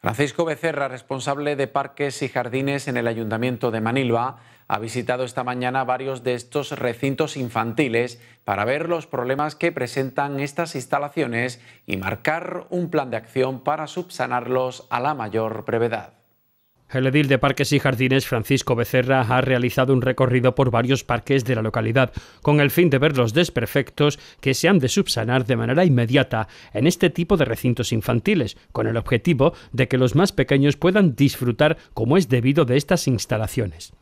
Francisco Becerra, responsable de parques y jardines en el Ayuntamiento de Manilva, ha visitado esta mañana varios de estos recintos infantiles para ver los problemas que presentan estas instalaciones y marcar un plan de acción para subsanarlos a la mayor brevedad. El edil de Parques y Jardines, Francisco Becerra, ha realizado un recorrido por varios parques de la localidad, con el fin de ver los desperfectos que se han de subsanar de manera inmediata en este tipo de recintos infantiles, con el objetivo de que los más pequeños puedan disfrutar como es debido de estas instalaciones.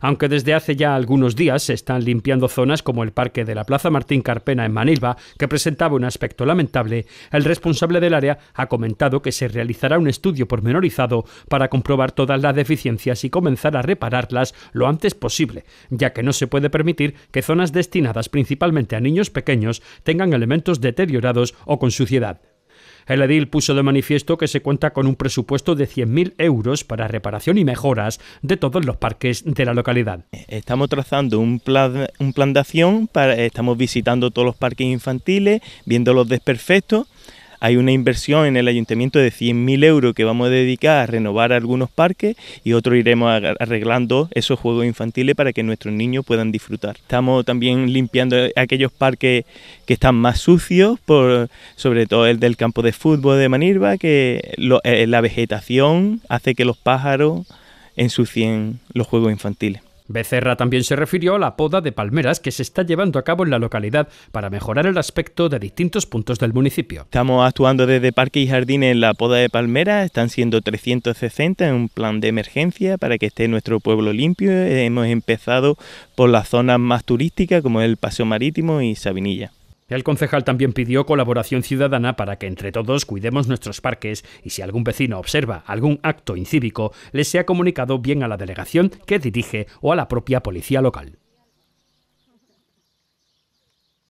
Aunque desde hace ya algunos días se están limpiando zonas como el parque de la Plaza Martín Carpena en Manilva, que presentaba un aspecto lamentable, el responsable del área ha comentado que se realizará un estudio pormenorizado para comprobar todas las deficiencias y comenzar a repararlas lo antes posible, ya que no se puede permitir que zonas destinadas principalmente a niños pequeños tengan elementos deteriorados o con suciedad. El edil puso de manifiesto que se cuenta con un presupuesto de 100.000 euros para reparación y mejoras de todos los parques de la localidad. Estamos trazando un plan, de acción, estamos visitando todos los parques infantiles, viendo los desperfectos hay una inversión en el ayuntamiento de 100.000 euros que vamos a dedicar a renovar algunos parques y otros iremos arreglando esos juegos infantiles para que nuestros niños puedan disfrutar. Estamos también limpiando aquellos parques que están más sucios, por, sobre todo el del campo de fútbol de Manirva, que eh, la vegetación hace que los pájaros ensucien los juegos infantiles. Becerra también se refirió a la poda de palmeras que se está llevando a cabo en la localidad para mejorar el aspecto de distintos puntos del municipio. Estamos actuando desde Parque y Jardines en la poda de palmeras, están siendo 360 en un plan de emergencia para que esté nuestro pueblo limpio. Hemos empezado por las zonas más turísticas como el Paseo Marítimo y Sabinilla. El concejal también pidió colaboración ciudadana para que entre todos cuidemos nuestros parques y si algún vecino observa algún acto incívico, les sea comunicado bien a la delegación que dirige o a la propia policía local.